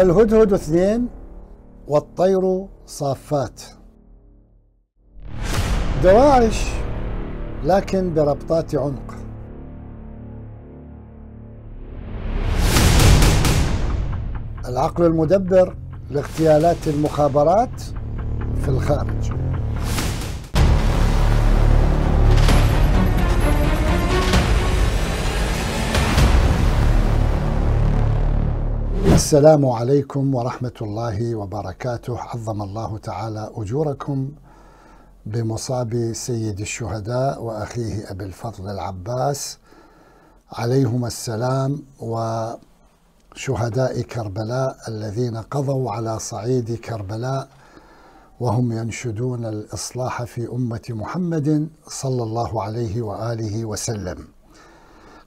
الهدهد اثنين والطير صافات دواعش لكن بربطات عنق العقل المدبر لاغتيالات المخابرات في الخارج السلام عليكم ورحمة الله وبركاته عظم الله تعالى أجوركم بمصاب سيد الشهداء وأخيه أبي الفضل العباس عليهما السلام وشهداء كربلاء الذين قضوا على صعيد كربلاء وهم ينشدون الإصلاح في أمة محمد صلى الله عليه وآله وسلم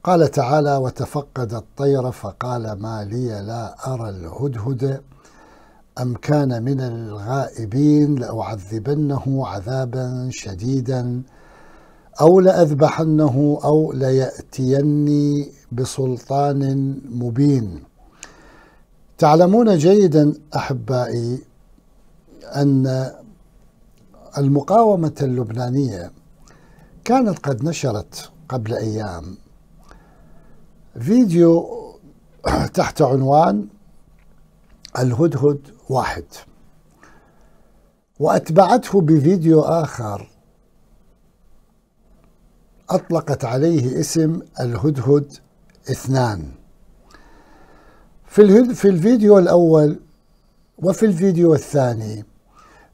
قال تعالى وتفقد الطير فقال ما لي لا أرى الهدهد أم كان من الغائبين لأعذبنه عذابا شديدا أو لأذبحنه أو ليأتيني بسلطان مبين تعلمون جيدا أحبائي أن المقاومة اللبنانية كانت قد نشرت قبل أيام فيديو تحت عنوان الهدهد واحد وأتبعته بفيديو آخر أطلقت عليه اسم الهدهد اثنان في, الهد في الفيديو الأول وفي الفيديو الثاني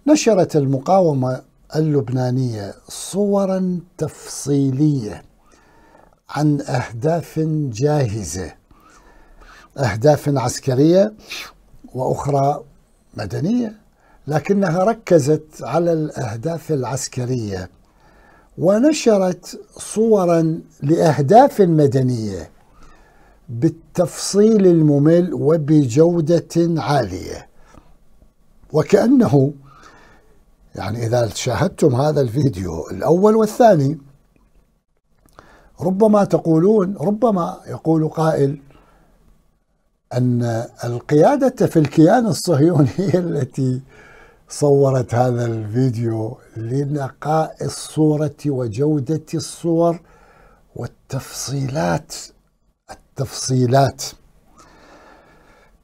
نشرت المقاومة اللبنانية صورا تفصيليه عن أهداف جاهزة أهداف عسكرية وأخرى مدنية لكنها ركزت على الأهداف العسكرية ونشرت صورا لأهداف مدنية بالتفصيل الممل وبجودة عالية وكأنه يعني إذا شاهدتم هذا الفيديو الأول والثاني ربما تقولون ربما يقول قائل أن القيادة في الكيان الصهيوني هي التي صورت هذا الفيديو لنقاء الصورة وجودة الصور والتفصيلات التفصيلات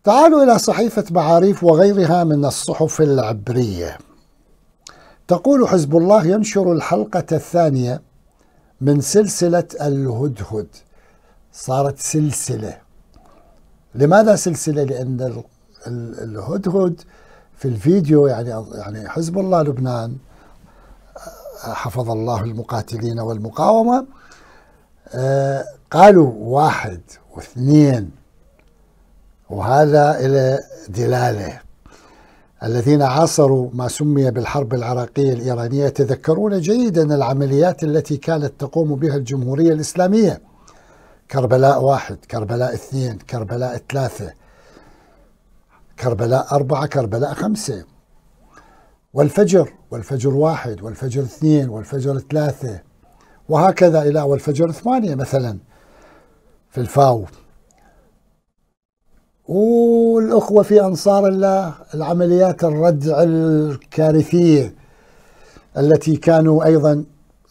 تعالوا إلى صحيفة معاريف وغيرها من الصحف العبرية تقول حزب الله ينشر الحلقة الثانية من سلسلة الهدهد صارت سلسلة لماذا سلسلة؟ لأن الهدهد في الفيديو يعني يعني حزب الله لبنان حفظ الله المقاتلين والمقاومة آه، قالوا واحد واثنين وهذا إلى دلالة الذين عاصروا ما سمي بالحرب العراقية الإيرانية يتذكرون جيدا العمليات التي كانت تقوم بها الجمهورية الإسلامية كربلاء واحد كربلاء اثنين كربلاء ثلاثة كربلاء أربعة كربلاء خمسة والفجر والفجر واحد والفجر اثنين والفجر ثلاثة وهكذا إلى والفجر ثمانية مثلا في الفاو والأخوة في أنصار الله العمليات الردع الكارثية التي كانوا أيضا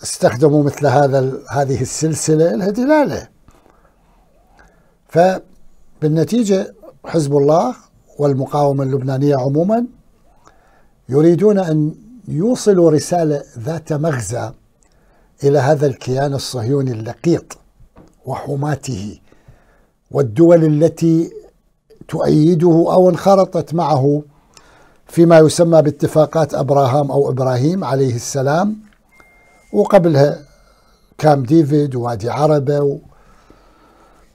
استخدموا مثل هذا هذه السلسلة لها دلاله فبالنتيجة حزب الله والمقاومة اللبنانية عموما يريدون أن يوصلوا رسالة ذات مغزى إلى هذا الكيان الصهيوني اللقيط وحماته والدول التي تؤيده أو انخرطت معه فيما يسمى باتفاقات أبراهام أو إبراهيم عليه السلام وقبلها كام ديفيد ووادي عربة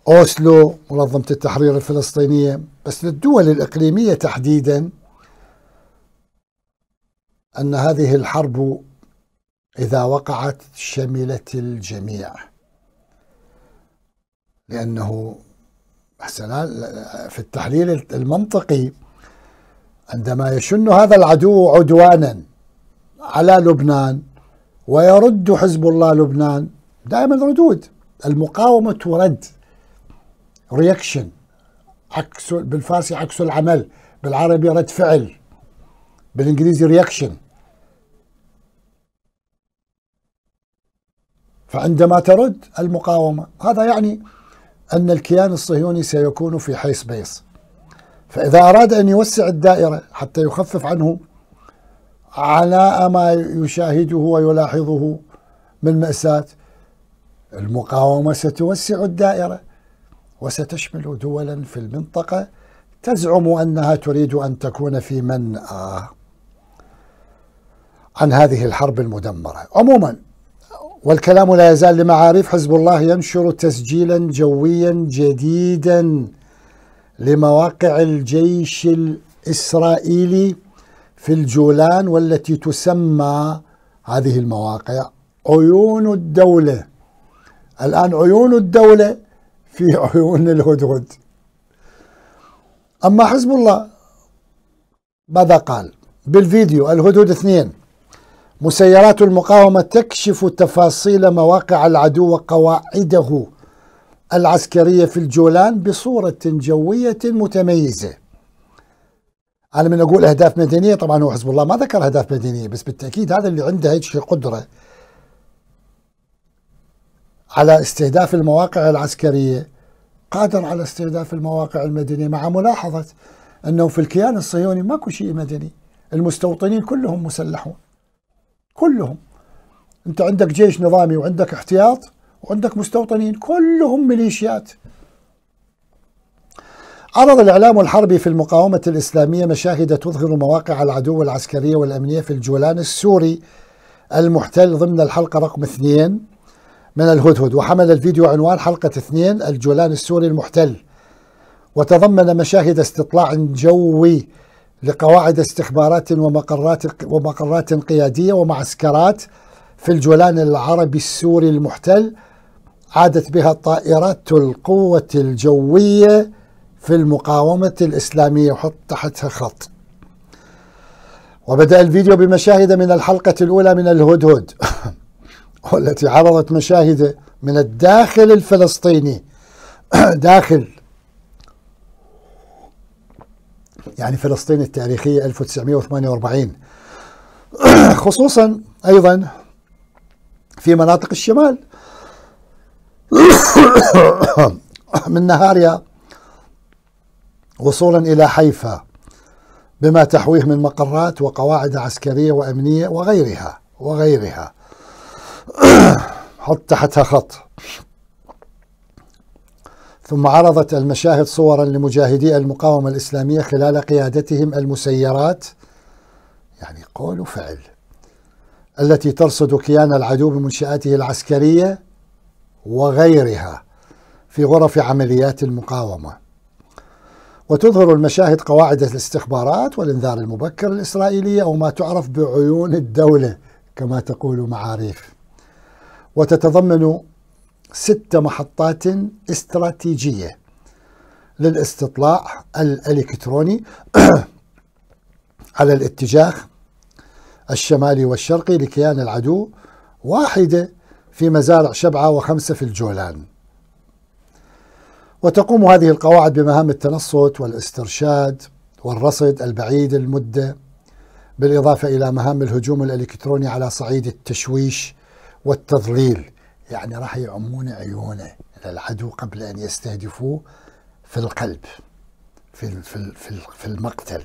وأوسلو منظمة التحرير الفلسطينية بس للدول الإقليمية تحديدا أن هذه الحرب إذا وقعت شملت الجميع لأنه في التحليل المنطقي عندما يشن هذا العدو عدوانا على لبنان ويرد حزب الله لبنان دائما ردود المقاومة ترد رياكشن عكس بالفارسي عكس العمل بالعربي رد فعل بالانجليزي رياكشن فعندما ترد المقاومة هذا يعني أن الكيان الصهيوني سيكون في حيث بيس فإذا أراد أن يوسع الدائرة حتى يخفف عنه على ما يشاهده ويلاحظه من مأساة المقاومة ستوسع الدائرة وستشمل دولا في المنطقة تزعم أنها تريد أن تكون في منأى عن هذه الحرب المدمرة عموما والكلام لا يزال لمعارف حزب الله ينشر تسجيلا جويا جديدا لمواقع الجيش الإسرائيلي في الجولان والتي تسمى هذه المواقع عيون الدولة الآن عيون الدولة في عيون الهدهد أما حزب الله ماذا قال بالفيديو الهدهد اثنين مسيرات المقاومة تكشف تفاصيل مواقع العدو وقواعده العسكرية في الجولان بصورة جوية متميزة أنا من أقول أهداف مدنية طبعا هو حزب الله ما ذكر أهداف مدنية بس بالتأكيد هذا اللي عنده هيك قدرة على استهداف المواقع العسكرية قادر على استهداف المواقع المدنية مع ملاحظة أنه في الكيان الصهيوني ماكو شيء مدني المستوطنين كلهم مسلحون كلهم انت عندك جيش نظامي وعندك احتياط وعندك مستوطنين كلهم ميليشيات عرض الإعلام الحربي في المقاومة الإسلامية مشاهد تظهر مواقع العدو العسكرية والأمنية في الجولان السوري المحتل ضمن الحلقة رقم اثنين من الهدهد وحمل الفيديو عنوان حلقة اثنين الجولان السوري المحتل وتضمن مشاهد استطلاع جوي لقواعد استخبارات ومقرات ومقرات قياديه ومعسكرات في الجولان العربي السوري المحتل عادت بها طائرات القوه الجويه في المقاومه الاسلاميه وحط تحتها خط. وبدا الفيديو بمشاهد من الحلقه الاولى من الهدهد والتي عرضت مشاهد من الداخل الفلسطيني داخل يعني فلسطين التاريخية 1948 خصوصا أيضا في مناطق الشمال من نهارها وصولا إلى حيفا بما تحويه من مقرات وقواعد عسكرية وأمنية وغيرها وغيرها حط تحتها خط ثم عرضت المشاهد صورا لمجاهدي المقاومة الإسلامية خلال قيادتهم المسيرات يعني قول وفعل التي ترصد كيان العدو بمنشآته العسكرية وغيرها في غرف عمليات المقاومة وتظهر المشاهد قواعد الاستخبارات والإنذار المبكر الإسرائيلية أو ما تعرف بعيون الدولة كما تقول معاريف وتتضمن ست محطات استراتيجية للاستطلاع الإلكتروني على الاتجاه الشمالي والشرقي لكيان العدو واحدة في مزارع شبعة وخمسة في الجولان وتقوم هذه القواعد بمهام التنصت والاسترشاد والرصد البعيد المدة بالإضافة إلى مهام الهجوم الإلكتروني على صعيد التشويش والتضليل يعني راح يعمون عيونه للعدو يعني قبل أن يستهدفوه في القلب في في في المقتل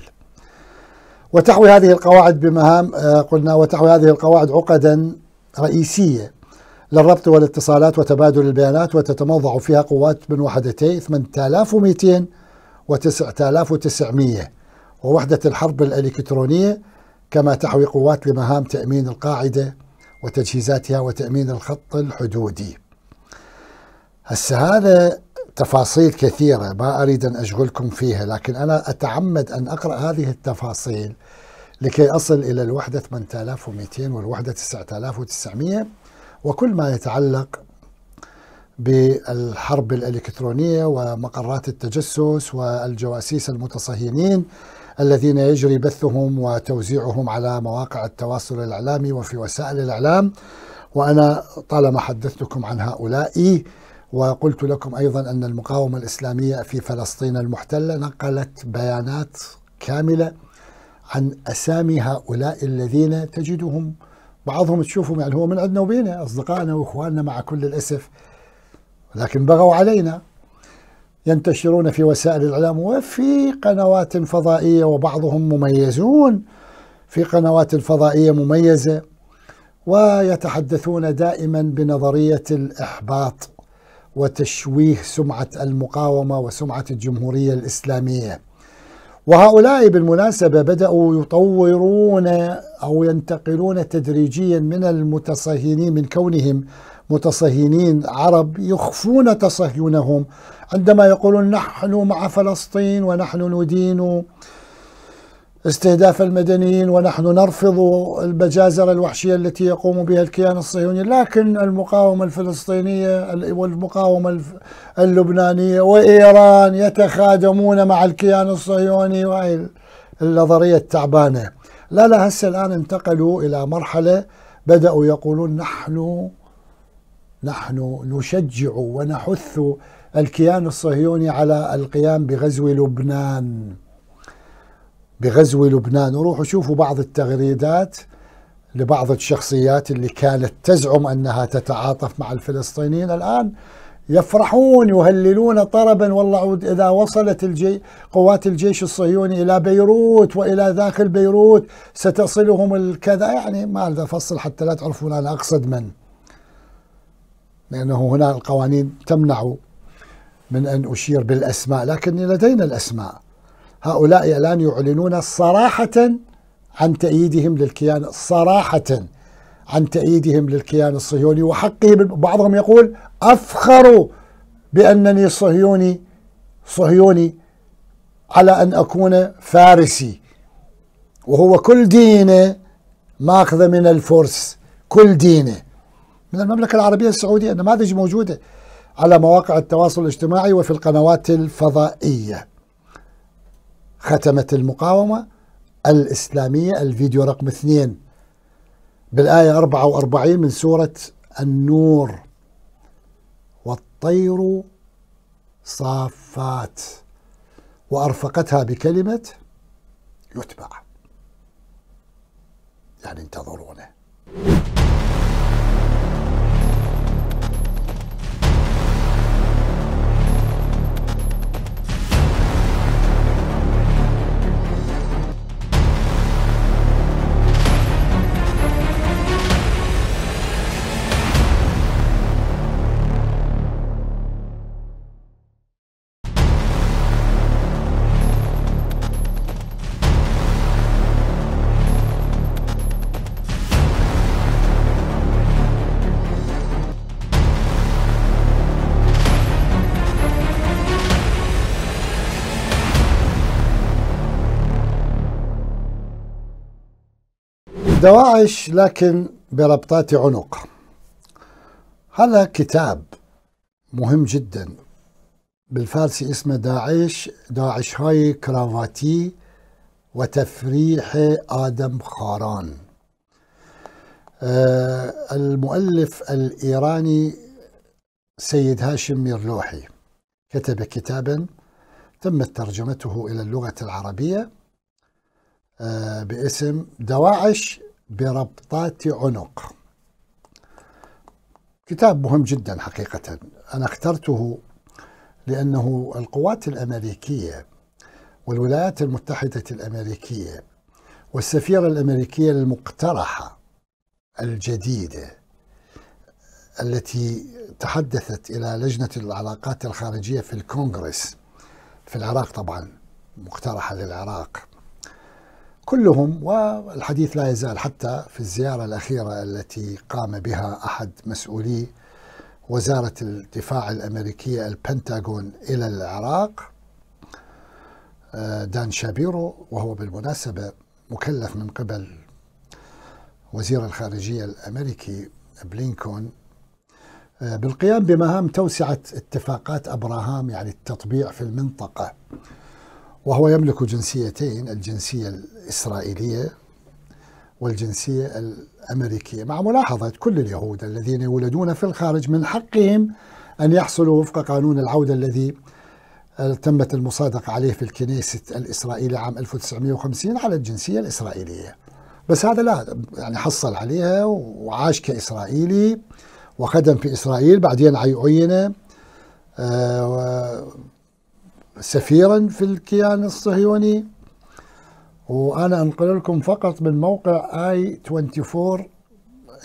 وتحوي هذه القواعد بمهام آه، قلنا وتحوي هذه القواعد عقدا رئيسية للربط والاتصالات وتبادل البيانات وتتموضع فيها قوات من وحدتي 8200 و 9900 ووحدة الحرب الإلكترونية كما تحوي قوات لمهام تأمين القاعدة وتجهيزاتها وتأمين الخط الحدودي هسه هذا تفاصيل كثيرة ما أريد أن أشغلكم فيها لكن أنا أتعمد أن أقرأ هذه التفاصيل لكي أصل إلى الوحدة 8200 والوحدة 9900 وكل ما يتعلق بالحرب الإلكترونية ومقرات التجسس والجواسيس المتصهينين الذين يجري بثهم وتوزيعهم على مواقع التواصل الإعلامي وفي وسائل الإعلام وأنا طالما حدثتكم عن هؤلاء وقلت لكم أيضا أن المقاومة الإسلامية في فلسطين المحتلة نقلت بيانات كاملة عن أسامي هؤلاء الذين تجدهم بعضهم تشوفهم يعني هو من عندنا وبينا أصدقائنا وإخواننا مع كل الأسف لكن بغوا علينا ينتشرون في وسائل الإعلام وفي قنوات فضائية وبعضهم مميزون في قنوات فضائية مميزة ويتحدثون دائما بنظرية الإحباط وتشويه سمعة المقاومة وسمعة الجمهورية الإسلامية وهؤلاء بالمناسبة بدأوا يطورون أو ينتقلون تدريجيا من المتصهينين من كونهم متصهينين عرب يخفون تصهينهم عندما يقولون نحن مع فلسطين ونحن ندين استهداف المدنيين ونحن نرفض البجازر الوحشية التي يقوم بها الكيان الصهيوني لكن المقاومة الفلسطينية والمقاومة اللبنانية وإيران يتخادمون مع الكيان الصهيوني وهي النظرية التعبانة لا لا هسه الآن انتقلوا إلى مرحلة بدأوا يقولون نحن نحن نشجع ونحث الكيان الصهيوني على القيام بغزو لبنان بغزو لبنان وروحوا شوفوا بعض التغريدات لبعض الشخصيات اللي كانت تزعم انها تتعاطف مع الفلسطينيين الان يفرحون يهللون طربا والله اذا وصلت الجي قوات الجيش الصهيوني الى بيروت والى داخل بيروت ستصلهم الكذا يعني ما افصل حتى لا تعرفون انا اقصد من لأنه هنا القوانين تمنع من أن أشير بالأسماء لكن لدينا الأسماء هؤلاء الآن يعلنون صراحة عن تأييدهم للكيان صراحة عن تأييدهم للكيان الصهيوني وحقه بعضهم يقول أفخر بأنني صهيوني صهيوني على أن أكون فارسي وهو كل دينه ماخذ من الفرس كل دينه من المملكة العربية السعودية النماذج موجودة على مواقع التواصل الاجتماعي وفي القنوات الفضائية ختمت المقاومة الإسلامية الفيديو رقم اثنين بالآية 44 من سورة النور والطير صافات وأرفقتها بكلمة يتبع يعني انتظرونه دواعش لكن بربطات عنق هذا كتاب مهم جدا بالفارسي اسمه داعش داعش هاي كرافاتي وتفريح آدم خاران آه المؤلف الإيراني سيد هاشم ميرلوحي كتب كتابا تمت ترجمته إلى اللغة العربية آه، باسم دواعش بربطات عنق كتاب مهم جدا حقيقة أنا اخترته لأنه القوات الأمريكية والولايات المتحدة الأمريكية والسفيرة الأمريكية المقترحة الجديدة التي تحدثت إلى لجنة العلاقات الخارجية في الكونغرس في العراق طبعا مقترحة للعراق كلهم والحديث لا يزال حتى في الزيارة الأخيرة التي قام بها أحد مسؤولي وزارة الدفاع الأمريكية البنتاغون إلى العراق آه، دان شابيرو وهو بالمناسبة مكلف من قبل وزير الخارجية الأمريكي بلينكون آه، بالقيام بمهام توسعة اتفاقات أبراهام يعني التطبيع في المنطقة وهو يملك جنسيتين الجنسية الإسرائيلية والجنسية الأمريكية مع ملاحظة كل اليهود الذين يولدون في الخارج من حقهم أن يحصلوا وفق قانون العودة الذي آه، تمت المصادقة عليه في الكنيسة الإسرائيلي عام 1950 على الجنسية الإسرائيلية بس هذا لا يعني حصل عليها وعاش كإسرائيلي وخدم في إسرائيل بعدين عينه آه، سفيرا في الكيان الصهيوني وأنا أنقل لكم فقط من موقع آي 24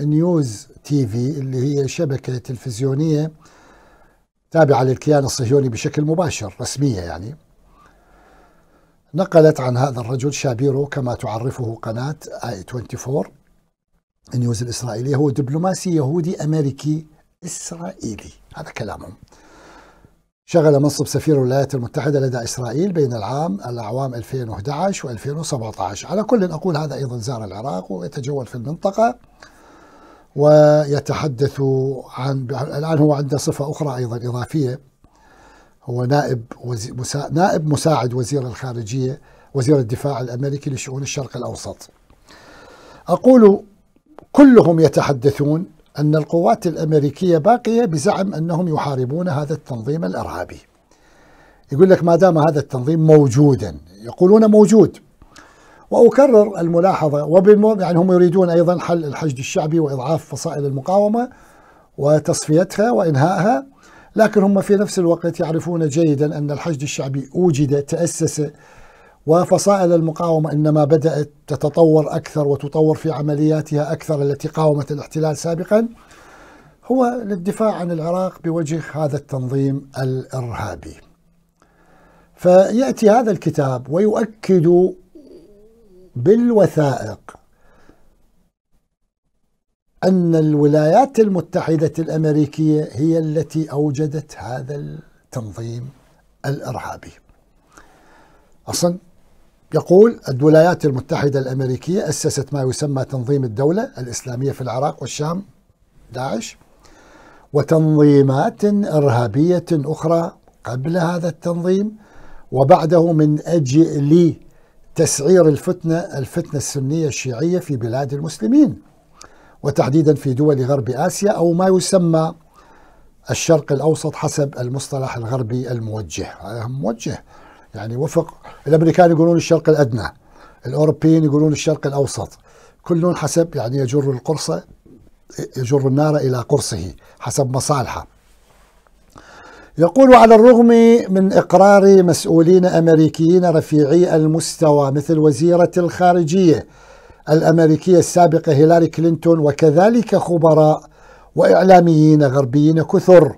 نيوز تي في اللي هي شبكة تلفزيونية تابعة للكيان الصهيوني بشكل مباشر رسمية يعني نقلت عن هذا الرجل شابيرو كما تعرفه قناة آي 24 نيوز الإسرائيلية هو دبلوماسي يهودي أمريكي إسرائيلي هذا كلامهم شغل منصب سفير الولايات المتحدة لدى إسرائيل بين العام الأعوام 2011 و2017 على كل أقول هذا أيضا زار العراق ويتجول في المنطقة ويتحدث عن الآن هو عنده صفة أخرى أيضا إضافية هو نائب وزي... مسا... نائب مساعد وزير الخارجية وزير الدفاع الأمريكي لشؤون الشرق الأوسط أقول كلهم يتحدثون أن القوات الأمريكية باقية بزعم أنهم يحاربون هذا التنظيم الإرهابي يقول لك ما دام هذا التنظيم موجودا يقولون موجود وأكرر الملاحظة وبالم... يعني هم يريدون أيضا حل الحشد الشعبي وإضعاف فصائل المقاومة وتصفيتها وإنهائها لكن هم في نفس الوقت يعرفون جيدا أن الحشد الشعبي أوجد تأسس وفصائل المقاومة إنما بدأت تتطور أكثر وتطور في عملياتها أكثر التي قاومت الاحتلال سابقا هو للدفاع عن العراق بوجه هذا التنظيم الإرهابي فيأتي هذا الكتاب ويؤكد بالوثائق أن الولايات المتحدة الأمريكية هي التي أوجدت هذا التنظيم الإرهابي أصلا يقول الولايات المتحدة الأمريكية أسست ما يسمى تنظيم الدولة الإسلامية في العراق والشام داعش وتنظيمات إرهابية أخرى قبل هذا التنظيم وبعده من أجل تسعير الفتنة الفتنة السنية الشيعية في بلاد المسلمين وتحديدا في دول غرب آسيا أو ما يسمى الشرق الأوسط حسب المصطلح الغربي الموجه هذا موجه يعني وفق الامريكان يقولون الشرق الادنى الاوروبيين يقولون الشرق الاوسط كل حسب يعني يجر القرصه يجر النار الى قرصه حسب مصالحه يقول على الرغم من اقرار مسؤولين امريكيين رفيعي المستوى مثل وزيره الخارجيه الامريكيه السابقه هيلاري كلينتون وكذلك خبراء واعلاميين غربيين كثر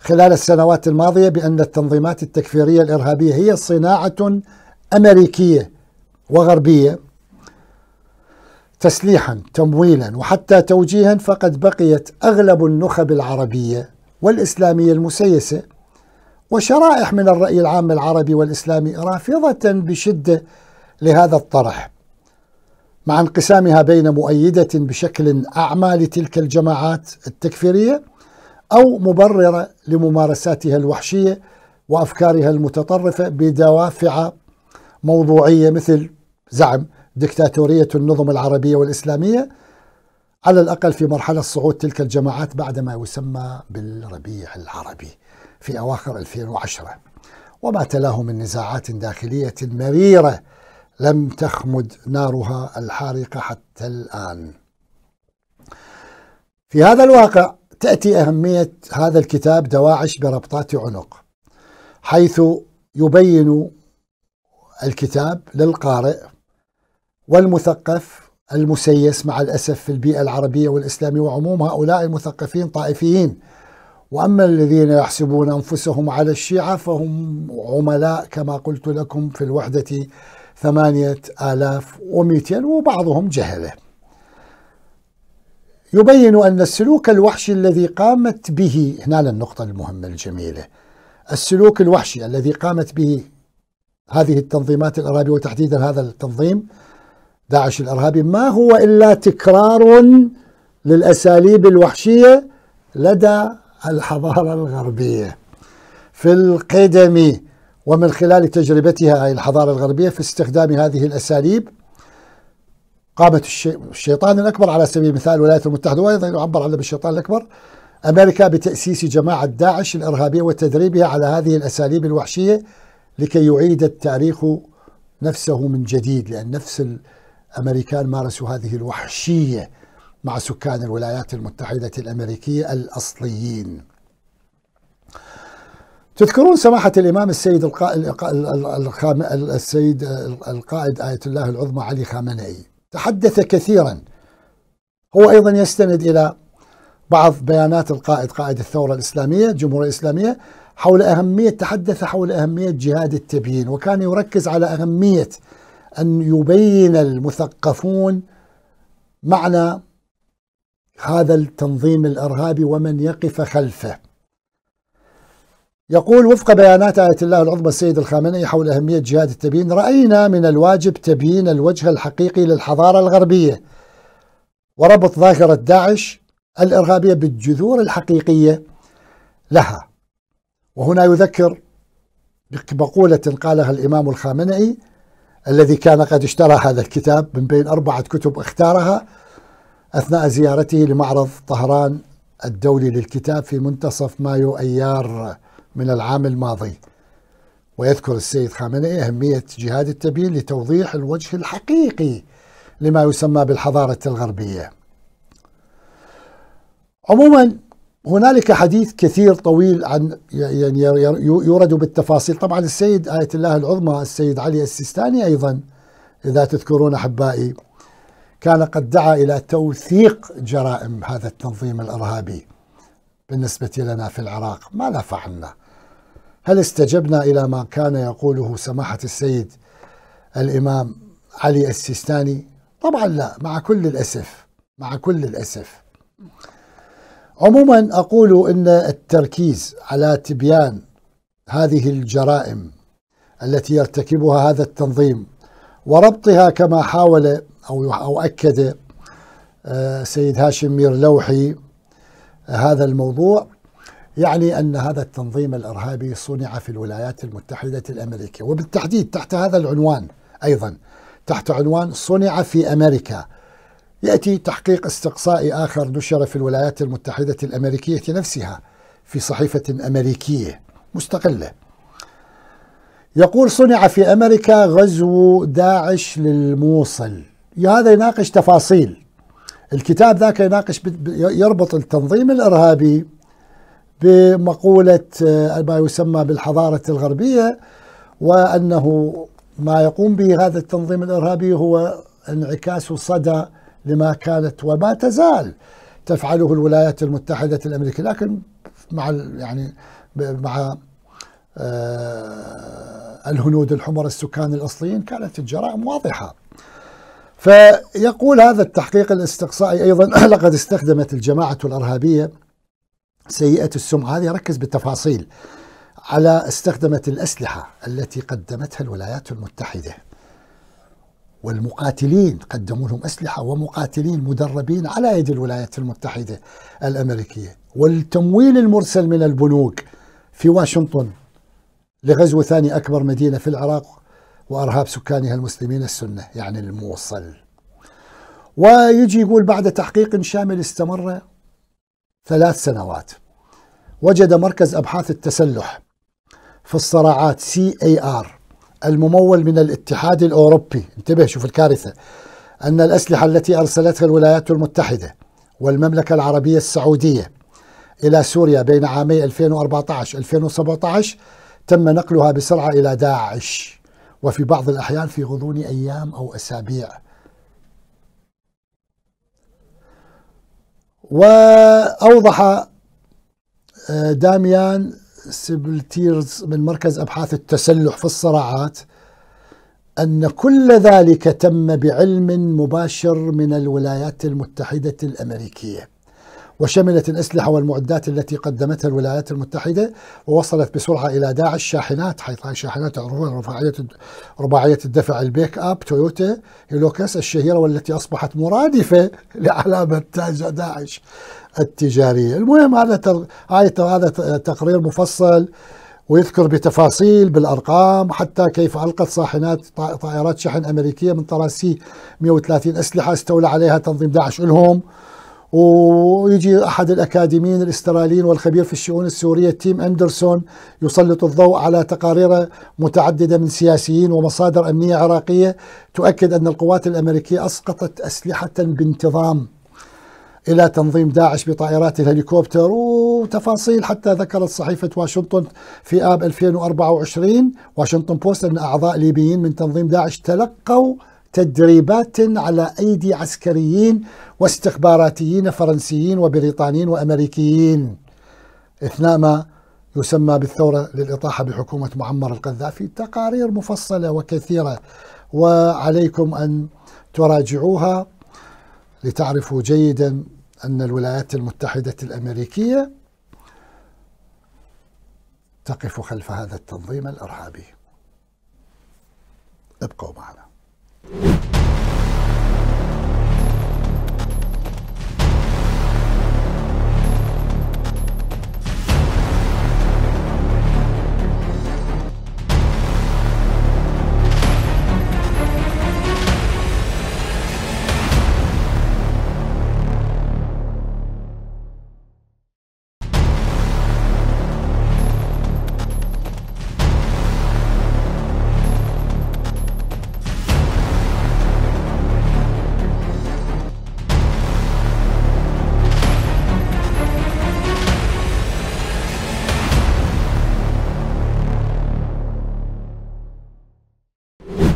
خلال السنوات الماضية بأن التنظيمات التكفيرية الإرهابية هي صناعة أمريكية وغربية تسليحا تمويلا وحتى توجيها فقد بقيت أغلب النخب العربية والإسلامية المسيسة وشرائح من الرأي العام العربي والإسلامي رافضة بشدة لهذا الطرح مع انقسامها بين مؤيدة بشكل أعمى لتلك الجماعات التكفيرية أو مبررة لممارساتها الوحشية وأفكارها المتطرفة بدوافع موضوعية مثل زعم دكتاتورية النظم العربية والإسلامية على الأقل في مرحلة صعود تلك الجماعات بعد ما يسمى بالربيع العربي في أواخر 2010 وما تلاه من نزاعات داخلية مريرة لم تخمد نارها الحارقة حتى الآن في هذا الواقع تأتي أهمية هذا الكتاب دواعش بربطات عنق حيث يبين الكتاب للقارئ والمثقف المسيس مع الأسف في البيئة العربية والإسلامية وعموم هؤلاء المثقفين طائفيين وأما الذين يحسبون أنفسهم على الشيعة فهم عملاء كما قلت لكم في الوحدة ثمانية آلاف ومئتين وبعضهم جهله يبين أن السلوك الوحشي الذي قامت به هنا النقطة المهمة الجميلة السلوك الوحشي الذي قامت به هذه التنظيمات الإرهابية وتحديدا هذا التنظيم داعش الإرهابي ما هو إلا تكرار للأساليب الوحشية لدى الحضارة الغربية في القدم ومن خلال تجربتها الحضارة الغربية في استخدام هذه الأساليب قامت الشيطان الأكبر على سبيل المثال الولايات المتحدة وأيضا يعبر عنه بالشيطان الأكبر أمريكا بتأسيس جماعة داعش الإرهابية وتدريبها على هذه الأساليب الوحشية لكي يعيد التاريخ نفسه من جديد لأن نفس الأمريكان مارسوا هذه الوحشية مع سكان الولايات المتحدة الأمريكية الأصليين تذكرون سماحة الإمام السيد القائد السيد القائد آية الله العظمى علي خامنئي تحدث كثيرا هو أيضا يستند إلى بعض بيانات القائد قائد الثورة الإسلامية الجمهورية الإسلامية حول أهمية تحدث حول أهمية جهاد التبيين وكان يركز على أهمية أن يبين المثقفون معنى هذا التنظيم الإرهابي ومن يقف خلفه يقول وفق بيانات آية الله العظمى السيد الخامنئي حول أهمية جهاد التبيين رأينا من الواجب تبيين الوجه الحقيقي للحضارة الغربية وربط ظاهرة داعش الإرهابية بالجذور الحقيقية لها وهنا يذكر بقولة قالها الإمام الخامنئي الذي كان قد اشترى هذا الكتاب من بين أربعة كتب اختارها أثناء زيارته لمعرض طهران الدولي للكتاب في منتصف مايو أيار من العام الماضي ويذكر السيد خامنئي أهمية جهاد التبيين لتوضيح الوجه الحقيقي لما يسمى بالحضارة الغربية عموما هنالك حديث كثير طويل عن يعني يورد بالتفاصيل طبعا السيد آية الله العظمى السيد علي السيستاني أيضا إذا تذكرون أحبائي كان قد دعا إلى توثيق جرائم هذا التنظيم الإرهابي بالنسبة لنا في العراق ما نفعنا هل استجبنا إلى ما كان يقوله سماحة السيد الإمام علي السيستاني طبعا لا مع كل الأسف مع كل الأسف عموما أقول أن التركيز على تبيان هذه الجرائم التي يرتكبها هذا التنظيم وربطها كما حاول أو, أكد آه، سيد هاشم مير لوحي هذا الموضوع يعني أن هذا التنظيم الإرهابي صنع في الولايات المتحدة الأمريكية وبالتحديد تحت هذا العنوان أيضا تحت عنوان صنع في أمريكا يأتي تحقيق استقصائي آخر نشر في الولايات المتحدة الأمريكية نفسها في صحيفة أمريكية مستقلة يقول صنع في أمريكا غزو داعش للموصل هذا يناقش تفاصيل الكتاب ذاك يناقش يربط التنظيم الإرهابي بمقولة آه، ما يسمى بالحضارة الغربية وأنه ما يقوم به هذا التنظيم الإرهابي هو انعكاس صدى لما كانت وما تزال تفعله الولايات المتحدة الأمريكية لكن مع يعني مع آه، الهنود الحمر السكان الأصليين كانت الجرائم واضحة فيقول هذا التحقيق الاستقصائي أيضا لقد استخدمت الجماعة الإرهابية سيئة السمعة هذه ركز بالتفاصيل على استخدمت الأسلحة التي قدمتها الولايات المتحدة والمقاتلين قدموا لهم أسلحة ومقاتلين مدربين على يد الولايات المتحدة الأمريكية والتمويل المرسل من البنوك في واشنطن لغزو ثاني أكبر مدينة في العراق وأرهاب سكانها المسلمين السنة يعني الموصل ويجي يقول بعد تحقيق شامل استمر ثلاث سنوات وجد مركز أبحاث التسلح في الصراعات CAR الممول من الاتحاد الأوروبي انتبه شوف الكارثة أن الأسلحة التي أرسلتها الولايات المتحدة والمملكة العربية السعودية إلى سوريا بين عامي 2014-2017 تم نقلها بسرعة إلى داعش وفي بعض الأحيان في غضون أيام أو أسابيع وأوضح آه، داميان سبلتيرز من مركز أبحاث التسلح في الصراعات أن كل ذلك تم بعلم مباشر من الولايات المتحدة الأمريكية وشملت الأسلحة والمعدات التي قدمتها الولايات المتحدة ووصلت بسرعة إلى داعش شاحنات حيث هاي شاحنات رفاعية رباعية الدفع البيك أب تويوتا هيلوكس الشهيرة والتي أصبحت مرادفة لعلامة تاج داعش التجارية المهم هذا هذا تقرير مفصل ويذكر بتفاصيل بالارقام حتى كيف القت صاحنات طائرات شحن امريكيه من طراسي 130 اسلحه استولى عليها تنظيم داعش الهم ويجي احد الاكاديميين الاستراليين والخبير في الشؤون السوريه تيم اندرسون يسلط الضوء على تقارير متعدده من سياسيين ومصادر امنيه عراقيه تؤكد ان القوات الامريكيه اسقطت اسلحه بانتظام الى تنظيم داعش بطائرات الهليكوبتر وتفاصيل حتى ذكرت صحيفه واشنطن في اب 2024 واشنطن بوست ان اعضاء ليبيين من تنظيم داعش تلقوا تدريبات على أيدي عسكريين واستخباراتيين فرنسيين وبريطانيين وأمريكيين إثناء ما يسمى بالثورة للإطاحة بحكومة معمر القذافي تقارير مفصلة وكثيرة وعليكم أن تراجعوها لتعرفوا جيدا أن الولايات المتحدة الأمريكية تقف خلف هذا التنظيم الإرهابي ابقوا معنا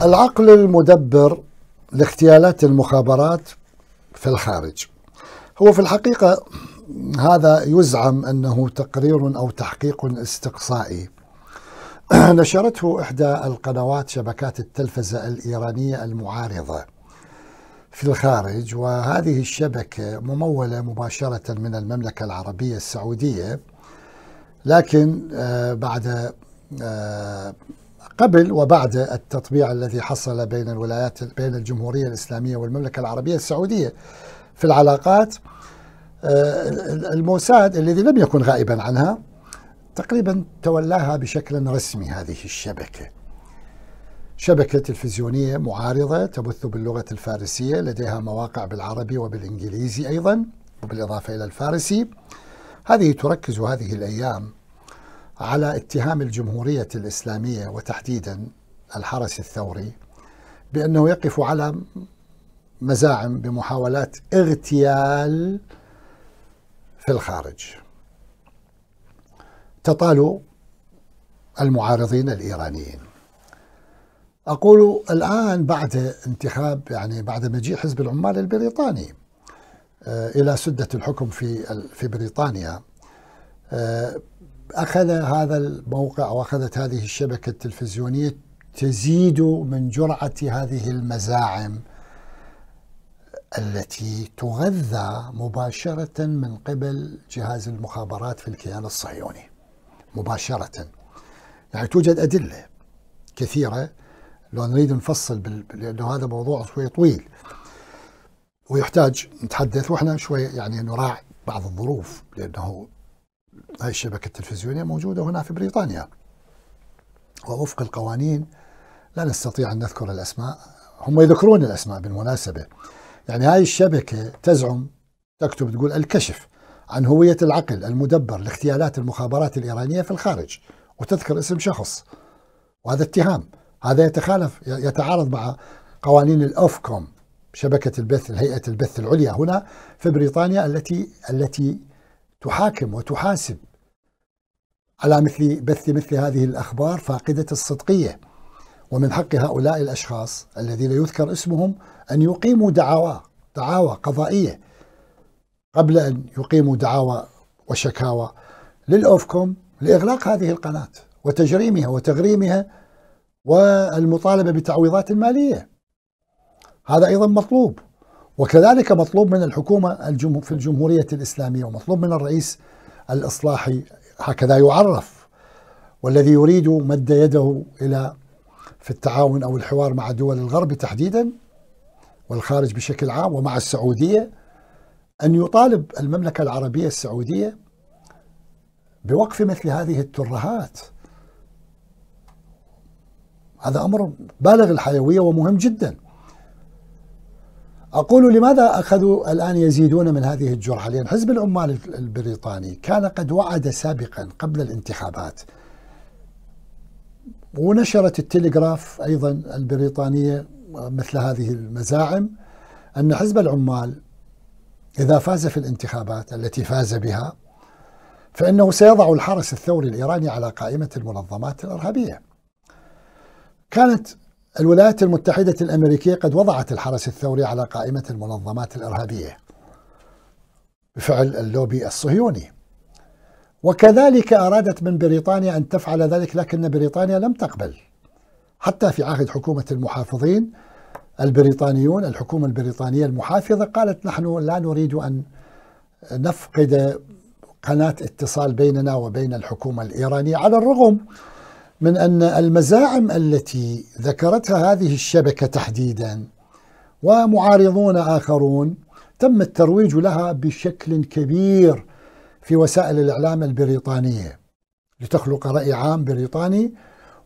العقل المدبر لاغتيالات المخابرات في الخارج هو في الحقيقة هذا يزعم أنه تقرير أو تحقيق استقصائي نشرته إحدى القنوات شبكات التلفزة الإيرانية المعارضة في الخارج وهذه الشبكة ممولة مباشرة من المملكة العربية السعودية لكن آه، بعد آه، قبل وبعد التطبيع الذي حصل بين الولايات بين الجمهوريه الاسلاميه والمملكه العربيه السعوديه في العلاقات آه، الموساد الذي لم يكن غائبا عنها تقريبا تولاها بشكل رسمي هذه الشبكه شبكة تلفزيونية معارضة تبث باللغة الفارسية لديها مواقع بالعربي وبالإنجليزي أيضا وبالإضافة إلى الفارسي هذه تركز هذه الأيام على اتهام الجمهورية الإسلامية وتحديدا الحرس الثوري بأنه يقف على مزاعم بمحاولات اغتيال في الخارج تطال المعارضين الإيرانيين أقول الآن بعد انتخاب يعني بعد مجيء حزب العمال البريطاني آه، إلى سدة الحكم في في بريطانيا آه، أخذ هذا الموقع واخذت هذه الشبكة التلفزيونية تزيد من جرعة هذه المزاعم التي تغذى مباشرة من قبل جهاز المخابرات في الكيان الصهيوني مباشرة يعني توجد أدلة كثيرة لو نريد نفصل بال... لأنه هذا موضوع شوي طويل ويحتاج نتحدث واحنا شوي يعني نراعي بعض الظروف لأنه هاي الشبكة التلفزيونية موجودة هنا في بريطانيا ووفق القوانين لا نستطيع أن نذكر الأسماء هم يذكرون الأسماء بالمناسبة يعني هاي الشبكة تزعم تكتب تقول الكشف عن هوية العقل المدبر لاغتيالات المخابرات الإيرانية في الخارج وتذكر اسم شخص وهذا اتهام هذا يتخالف يتعارض مع قوانين الأوفكوم شبكة البث هيئة البث العليا هنا في بريطانيا التي التي تحاكم وتحاسب على مثل بث مثل هذه الأخبار فاقدة الصدقية ومن حق هؤلاء الأشخاص الذين يذكر اسمهم أن يقيموا دعاوى دعاوى قضائية قبل أن يقيموا دعاوى وشكاوى للأوفكوم لإغلاق هذه القناة وتجريمها وتغريمها والمطالبة بتعويضات مالية هذا أيضا مطلوب وكذلك مطلوب من الحكومة في الجمهورية الإسلامية ومطلوب من الرئيس الإصلاحي هكذا يعرف والذي يريد مد يده إلى في التعاون أو الحوار مع دول الغرب تحديدا والخارج بشكل عام ومع السعودية أن يطالب المملكة العربية السعودية بوقف مثل هذه الترهات هذا أمر بالغ الحيوية ومهم جداً أقول لماذا أخذوا الآن يزيدون من هذه الجرحى لأن حزب العمال البريطاني كان قد وعد سابقا قبل الانتخابات ونشرت التلغراف أيضا البريطانية مثل هذه المزاعم أن حزب العمال إذا فاز في الانتخابات التي فاز بها فإنه سيضع الحرس الثوري الإيراني على قائمة المنظمات الإرهابية كانت الولايات المتحدة الأمريكية قد وضعت الحرس الثوري على قائمة المنظمات الإرهابية بفعل اللوبي الصهيوني وكذلك أرادت من بريطانيا أن تفعل ذلك لكن بريطانيا لم تقبل حتى في عهد حكومة المحافظين البريطانيون الحكومة البريطانية المحافظة قالت نحن لا نريد أن نفقد قناة اتصال بيننا وبين الحكومة الإيرانية على الرغم من أن المزاعم التي ذكرتها هذه الشبكة تحديدا ومعارضون آخرون تم الترويج لها بشكل كبير في وسائل الإعلام البريطانية لتخلق رأي عام بريطاني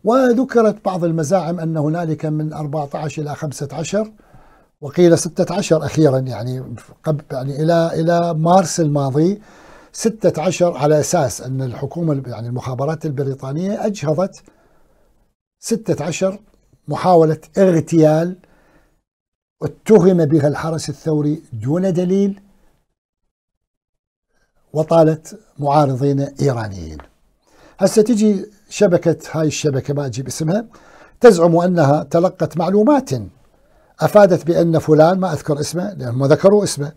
وذكرت بعض المزاعم أن هنالك من 14 إلى 15 وقيل 16 أخيرا يعني قبل يعني إلى إلى مارس الماضي 16 على اساس ان الحكومه يعني المخابرات البريطانيه اجهضت 16 محاوله اغتيال اتهم بها الحرس الثوري دون دليل وطالت معارضين ايرانيين. هسه تجي شبكه هاي الشبكه ما اجيب اسمها تزعم انها تلقت معلومات افادت بان فلان ما اذكر اسمه لانهم ذكروا اسمه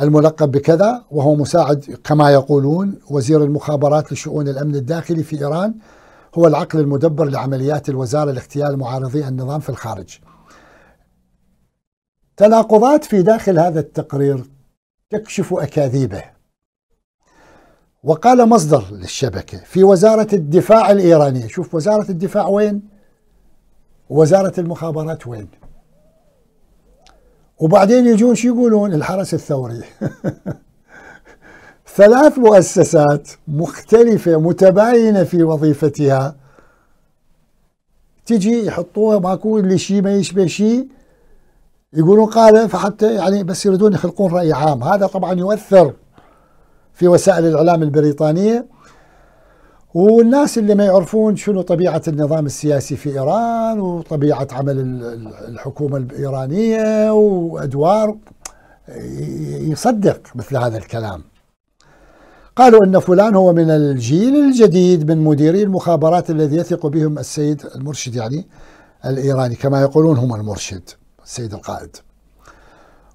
الملقب بكذا وهو مساعد كما يقولون وزير المخابرات لشؤون الامن الداخلي في ايران هو العقل المدبر لعمليات الوزاره لاغتيال معارضي النظام في الخارج. تناقضات في داخل هذا التقرير تكشف اكاذيبه. وقال مصدر للشبكه في وزاره الدفاع الايرانيه، شوف وزاره الدفاع وين؟ وزاره المخابرات وين؟ وبعدين يجون شو يقولون الحرس الثوري ثلاث مؤسسات مختلفة متباينة في وظيفتها تجي يحطوها ماكو اللي شيء ما يشبه شيء يقولون قال فحتى يعني بس يريدون يخلقون رأي عام هذا طبعا يؤثر في وسائل الإعلام البريطانية والناس اللي ما يعرفون شنو طبيعة النظام السياسي في إيران وطبيعة عمل الحكومة الإيرانية وأدوار يصدق مثل هذا الكلام قالوا أن فلان هو من الجيل الجديد من مديري المخابرات الذي يثق بهم السيد المرشد يعني الإيراني كما يقولون هم المرشد السيد القائد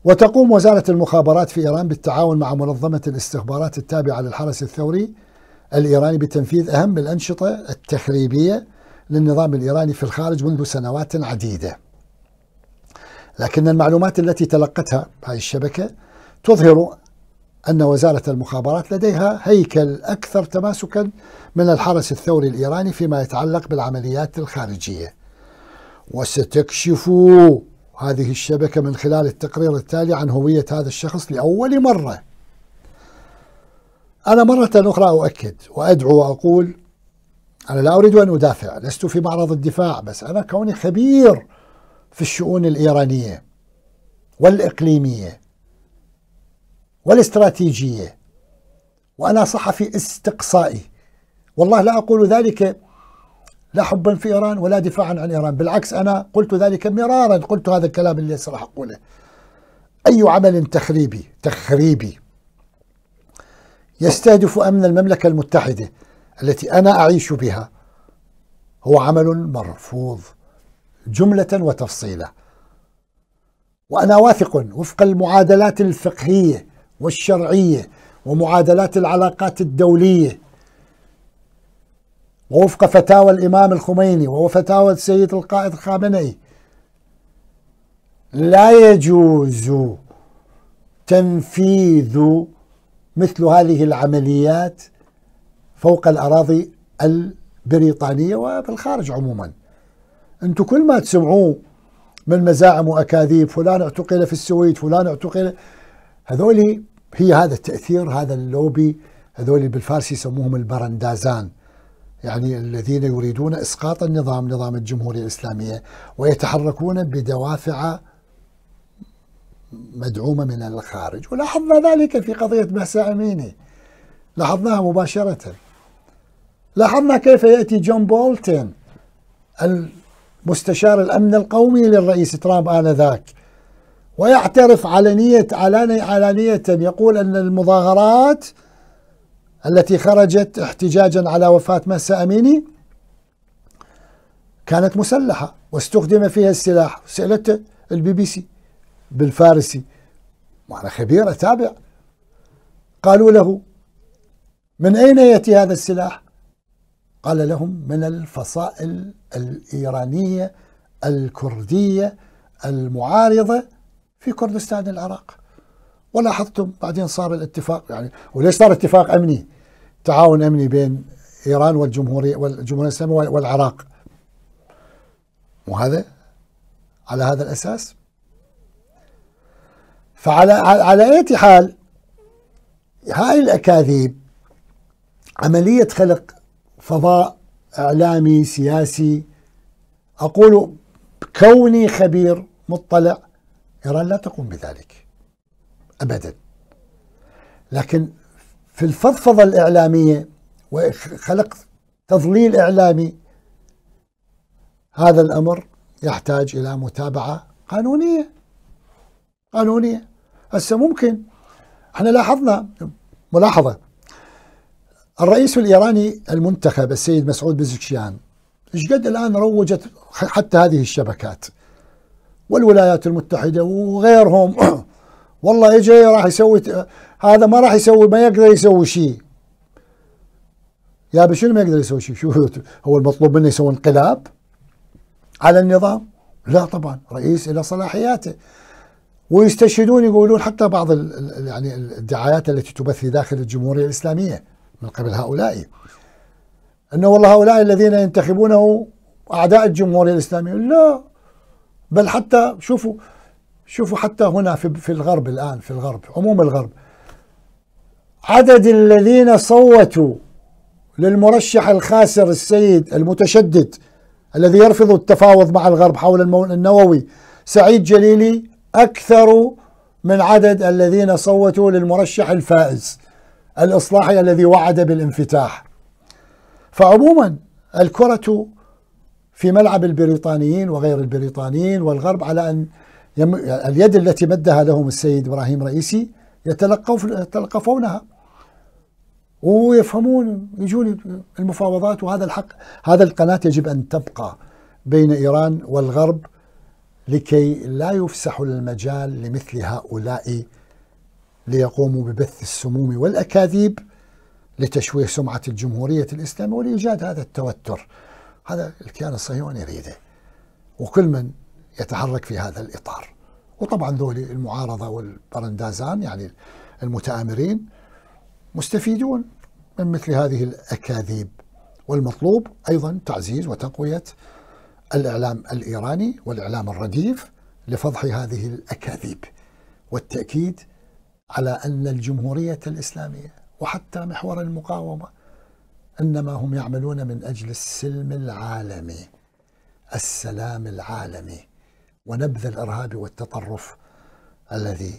وتقوم وزارة المخابرات في إيران بالتعاون مع منظمة الاستخبارات التابعة للحرس الثوري الإيراني بتنفيذ أهم الأنشطة التخريبية للنظام الإيراني في الخارج منذ سنوات عديدة لكن المعلومات التي تلقتها هذه الشبكة تظهر أن وزارة المخابرات لديها هيكل أكثر تماسكا من الحرس الثوري الإيراني فيما يتعلق بالعمليات الخارجية وستكشف هذه الشبكة من خلال التقرير التالي عن هوية هذا الشخص لأول مرة أنا مرة أخرى أؤكد وأدعو وأقول أنا لا أريد أن أدافع لست في معرض الدفاع بس أنا كوني خبير في الشؤون الإيرانية والإقليمية والاستراتيجية وأنا صحفي استقصائي والله لا أقول ذلك لا حبا في إيران ولا دفاعا عن إيران بالعكس أنا قلت ذلك مرارا قلت هذا الكلام اللي سرح أقوله أي عمل تخريبي تخريبي يستهدف امن المملكه المتحده التي انا اعيش بها هو عمل مرفوض جمله وتفصيلا وانا واثق وفق المعادلات الفقهيه والشرعيه ومعادلات العلاقات الدوليه ووفق فتاوى الامام الخميني وفتاوى السيد القائد الخامنئي لا يجوز تنفيذ مثل هذه العمليات فوق الأراضي البريطانية وفي الخارج عموما أنتم كل ما تسمعوه من مزاعم وأكاذيب فلان اعتقل في السويد فلان اعتقل هذول هي هذا التأثير هذا اللوبي هذول بالفارسي يسموهم البرندازان يعني الذين يريدون إسقاط النظام نظام الجمهورية الإسلامية ويتحركون بدوافع مدعومة من الخارج ولاحظنا ذلك في قضية مهسا أميني لاحظناها مباشرة لاحظنا كيف يأتي جون بولتن المستشار الأمن القومي للرئيس ترامب آنذاك ويعترف علنية علانية يقول أن المظاهرات التي خرجت احتجاجا على وفاة مهسا أميني كانت مسلحة واستخدم فيها السلاح سألته البي بي سي بالفارسي وأنا خبير أتابع قالوا له من أين يأتي هذا السلاح؟ قال لهم من الفصائل الإيرانية الكردية المعارضة في كردستان العراق ولاحظتم بعدين صار الاتفاق يعني وليش صار اتفاق أمني تعاون أمني بين إيران والجمهورية والجمهورية الإسلامية والعراق وهذا على هذا الأساس فعلى على اي حال هاي الاكاذيب عمليه خلق فضاء اعلامي سياسي اقول كوني خبير مطلع ايران لا تقوم بذلك ابدا لكن في الفضفضه الاعلاميه وخلق تضليل اعلامي هذا الامر يحتاج الى متابعه قانونيه قانونيه هسه ممكن احنا لاحظنا ملاحظه الرئيس الايراني المنتخب السيد مسعود بزكشيان ايش قد الان روجت حتى هذه الشبكات والولايات المتحده وغيرهم والله اجى راح يسوي هذا ما راح يسوي ما يقدر يسوي شيء يا بشنو ما يقدر يسوي شيء شو هو المطلوب منه يسوي انقلاب على النظام لا طبعا رئيس له صلاحياته ويستشهدون يقولون حتى بعض يعني الدعايات التي تبث في داخل الجمهورية الإسلامية من قبل هؤلاء أنه والله هؤلاء الذين ينتخبونه أعداء الجمهورية الإسلامية لا بل حتى شوفوا شوفوا حتى هنا في, في الغرب الآن في الغرب عموم الغرب عدد الذين صوتوا للمرشح الخاسر السيد المتشدد الذي يرفض التفاوض مع الغرب حول النووي سعيد جليلي أكثر من عدد الذين صوتوا للمرشح الفائز الإصلاحي الذي وعد بالانفتاح فعموما الكرة في ملعب البريطانيين وغير البريطانيين والغرب على أن يم... اليد التي مدها لهم السيد إبراهيم رئيسي يتلقف... يتلقفونها ويفهمون يجون المفاوضات وهذا الحق هذا القناة يجب أن تبقى بين إيران والغرب لكي لا يفسح المجال لمثل هؤلاء ليقوموا ببث السموم والاكاذيب لتشويه سمعه الجمهوريه الاسلاميه ولايجاد هذا التوتر. هذا الكيان الصهيوني يريده. وكل من يتحرك في هذا الاطار. وطبعا ذول المعارضه والبرندازان يعني المتآمرين مستفيدون من مثل هذه الاكاذيب والمطلوب ايضا تعزيز وتقويه الإعلام الإيراني والإعلام الرديف لفضح هذه الأكاذيب والتأكيد على أن الجمهورية الإسلامية وحتى محور المقاومة إنما هم يعملون من أجل السلم العالمي السلام العالمي ونبذ الإرهاب والتطرف الذي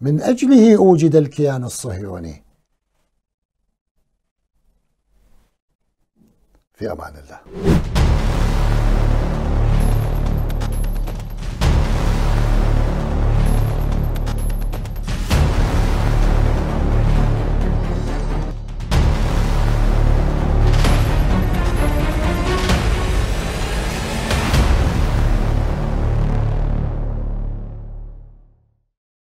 من أجله أوجد الكيان الصهيوني في أمان الله